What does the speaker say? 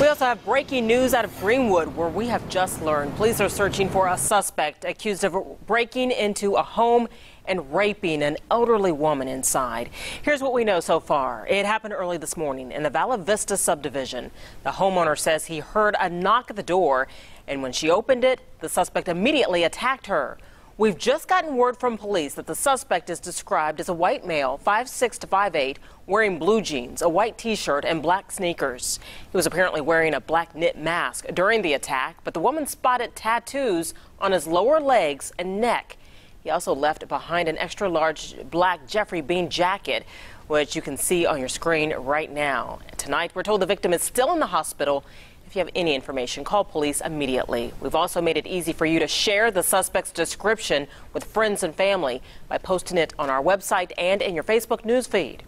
We also have breaking news out of Greenwood, where we have just learned police are searching for a suspect accused of breaking into a home and raping an elderly woman inside. Here's what we know so far. It happened early this morning in the Valla Vista subdivision. The homeowner says he heard a knock at the door, and when she opened it, the suspect immediately attacked her. We've just gotten word from police that the suspect is described as a white male, 5'6 to 5'8, wearing blue jeans, a white t shirt, and black sneakers. He was apparently wearing a black knit mask during the attack, but the woman spotted tattoos on his lower legs and neck. He also left behind an extra large black Jeffrey Bean jacket which you can see on your screen right now. Tonight, we're told the victim is still in the hospital. If you have any information, call police immediately. We've also made it easy for you to share the suspect's description with friends and family by posting it on our website and in your Facebook newsfeed.